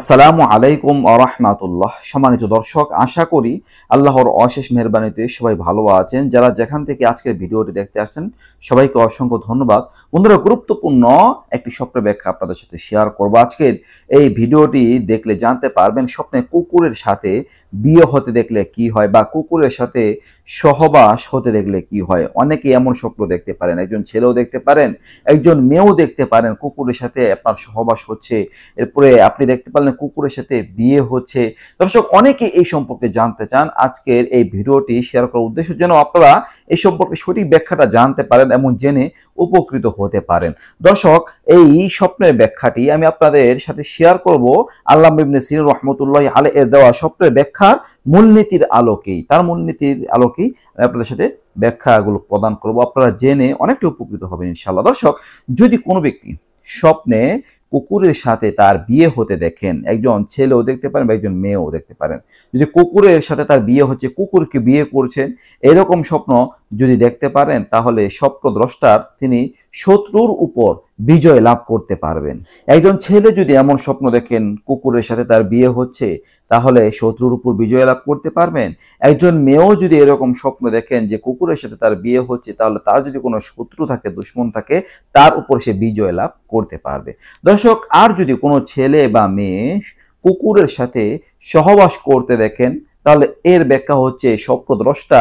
আসসালামু আলাইকুম আরহামাতুল্লাহ সম্মানিত দর্শক আশা করি আল্লাহর অশেষ মেহরবানিতে সবাই ভালো আছেন যারা যেখান থেকে আজকের ভিডিওটি দেখতে আসছেন সবাইকে অসংখ্য ধন্যবাদ বন্ধুরা গুরুত্বপূর্ণ একটি স্বপ্ন ব্যাখ্যা আপনাদের সাথে শেয়ার করব আজকের এই ভিডিওটি দেখলে জানতে পারবেন স্বপ্নে কুকুরের সাথে বিয়ে হতে দেখলে কি হয় বা কুকুরের সাথে সহবাস হতে দেখলে কি হয় অনেকে এমন স্বপ্ন দেখতে পারেন একজন ছেলেও দেখতে পারেন একজন মেয়েও দেখতে পারেন কুকুরের সাথে আপনার সহবাস হচ্ছে এরপরে আপনি দেখতে পারেন নেপালের কুকুরের সাথে বিয়ে হচ্ছে দর্শক অনেকে এই সম্পর্কে জানতে চান আজকের এই ভিডিওটি শেয়ার করার উদ্দেশ্য যেন আপনারা এই সম্পর্কে সঠিক ব্যাখ্যাটা জানতে পারেন এবং জেনে উপকৃত হতে পারেন দর্শক এই স্বপ্নের ব্যাখ্যাটি আমি আপনাদের সাথে শেয়ার করব আল্লাহ ইবনে সিরিন রহমতুল্লাহ আলে এর দেওয়া স্বপ্নের ব্যাখ্যার মূলনীতির আলোকেই তার মূলনীতির আলোকেই আমি আপনাদের সাথে ব্যাখ্যাগুলো প্রদান করব আপনারা জেনে অনেকটা উপকৃত হবেন ইনশাল্লাহ দর্শক যদি কোনো ব্যক্তি স্বপ্নে কুকুরের সাথে তার বিয়ে হতে দেখেন একজন ছেলেও দেখতে পারেন বা একজন মেয়েও দেখতে পারেন যদি কুকুরের সাথে তার বিয়ে হচ্ছে কুকুরকে বিয়ে করছেন এরকম স্বপ্ন যদি দেখতে পারেন তাহলে স্বপ্নদ্রষ্টার তিনি শত্রুর উপর বিজয় লাভ করতে পারবেন একজন ছেলে যদি এমন স্বপ্ন দেখেন কুকুরের সাথে তার বিয়ে হচ্ছে তাহলে শত্রুর উপর বিজয় লাভ করতে পারবেন একজন মেয়েও যদি এরকম স্বপ্ন দেখেন যে কুকুরের সাথে তার বিয়ে হচ্ছে তাহলে তার যদি কোনো শত্রু থাকে দুশ্মন থাকে তার উপর সে বিজয় লাভ করতে পারবে দর্শক আর যদি কোনো ছেলে বা মেয়ে কুকুরের সাথে সহবাস করতে দেখেন তাহলে এর ব্যাখ্যা হচ্ছে স্বপ্নদ্রষ্টা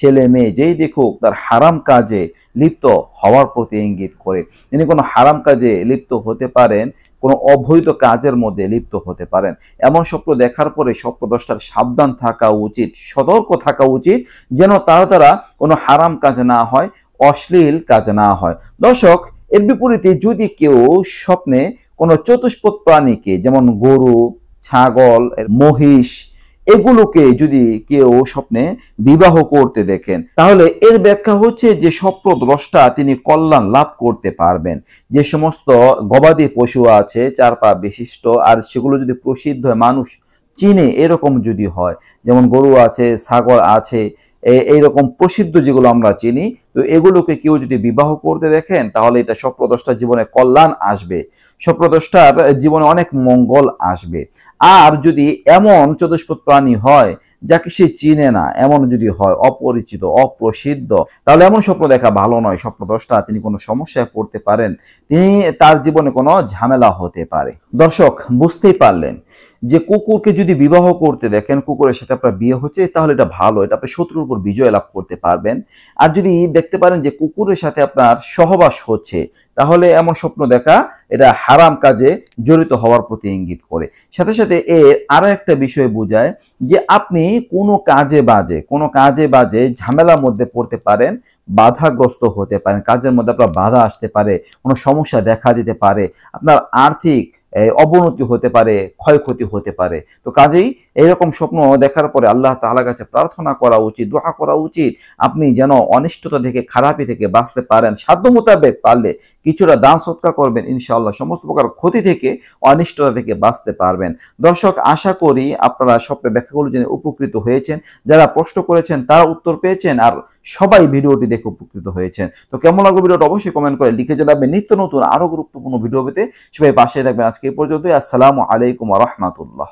ছেলে মেয়ে যেই দেখুক তার হারাম কাজে লিপ্ত হওয়ার প্রতি ইঙ্গিত করে তিনি কোনো হারাম কাজে লিপ্ত হতে পারেন কোনো অবৈধ কাজের মধ্যে লিপ্ত হতে পারেন এমন স্বপ্ন দেখার পরে স্বপ্নদ্রষ্টার সাবধান থাকা উচিত সতর্ক থাকা উচিত যেন তার দ্বারা কোনো হারাম কাজ না হয় অশ্লীল কাজ না হয় দর্শক এর বিপরীতে যদি কেউ স্বপ্নে কোনো চতুষ্পদ প্রাণীকে যেমন গরু ছাগল মহিষ এগুলোকে যদি কেউ স্বপ্নে বিবাহ করতে দেখেন তাহলে এর ব্যাখ্যা হচ্ছে যে দ্রষ্টা তিনি কল্যাণ লাভ করতে পারবেন যে সমস্ত গবাদি পশু আছে চার পা বিশিষ্ট আর সেগুলো যদি প্রসিদ্ধ মানুষ চিনে এরকম যদি হয় যেমন গরু আছে ছাগল আছে এইরকম প্রসিদ্ধ যেগুলো আমরা চিনি তো এগুলোকে কেউ যদি বিবাহ করতে দেখেন তাহলে এটা স্বপ্রদষ্টার জীবনে কল্যাণ আসবে স্বপ্রদষ্টার জীবনে অনেক মঙ্গল আসবে আর যদি এমন চতুষ্পদ প্রাণী হয় যাকে সে চিনে না এমন যদি হয় অপরিচিত অপ্রসিদ্ধ তাহলে এমন স্বপ্ন দেখা ভালো নয় স্বপ্নদ্রষ্টা তিনি কোনো সমস্যায় পড়তে পারেন তিনি তার জীবনে কোনো ঝামেলা হতে পারে দর্শক বুঝতেই পারলেন যে কুকুরকে যদি বিবাহ করতে দেখেন কুকুরের সাথে আপনার বিয়ে হচ্ছে তাহলে এটা ভালো এটা আপনি শত্রুর উপর বিজয় লাভ করতে পারবেন আর যদি দেখতে পারেন যে কুকুরের সাথে আপনার সহবাস হচ্ছে তাহলে এমন স্বপ্ন দেখা এটা হারাম কাজে জড়িত হওয়ার প্রতি ইঙ্গিত করে সাথে সাথে এর আরও একটা বিষয় বোঝায় যে আপনি কোনো কাজে বাজে কোনো কাজে বাজে ঝামেলার মধ্যে পড়তে পারেন বাধাগ্রস্ত হতে পারেন কাজের মধ্যে আপনার বাধা আসতে পারে কোনো সমস্যা দেখা দিতে পারে আপনার আর্থিক অবনতি হতে পারে ক্ষয়ক্ষতি হতে পারে তো কাজেই এইরকম স্বপ্ন দেখার পরে আল্লাহ তাহলে কাছে প্রার্থনা করা উচিত দোয়া করা উচিত আপনি যেন অনিষ্টতা থেকে খারাপি থেকে বাঁচতে পারেন সাধ্য মোতাবেক পারলে কিছুটা দান সৎকার করবেন ইনশাআল্লাহ সমস্ত প্রকার ক্ষতি থেকে অনিষ্টতা থেকে বাঁচতে পারবেন দর্শক আশা করি আপনারা স্বপ্নের ব্যাখ্যাগুলো জেনে উপকৃত হয়েছেন যারা প্রশ্ন করেছেন তারা উত্তর পেয়েছেন আর সবাই ভিডিওটি দেখে উপকৃত হয়েছেন তো কেমন লাগলো ভিডিওটা অবশ্যই কমেন্ট করে লিখে জানাবেন নিত্য নতুন আরো গুরুত্বপূর্ণ ভিডিও পেতে সবাই পাশে থাকবেন আজকে আজকে পর্যন্তই আসসালামু আলাইকুম ওয়া রাহমাতুল্লাহ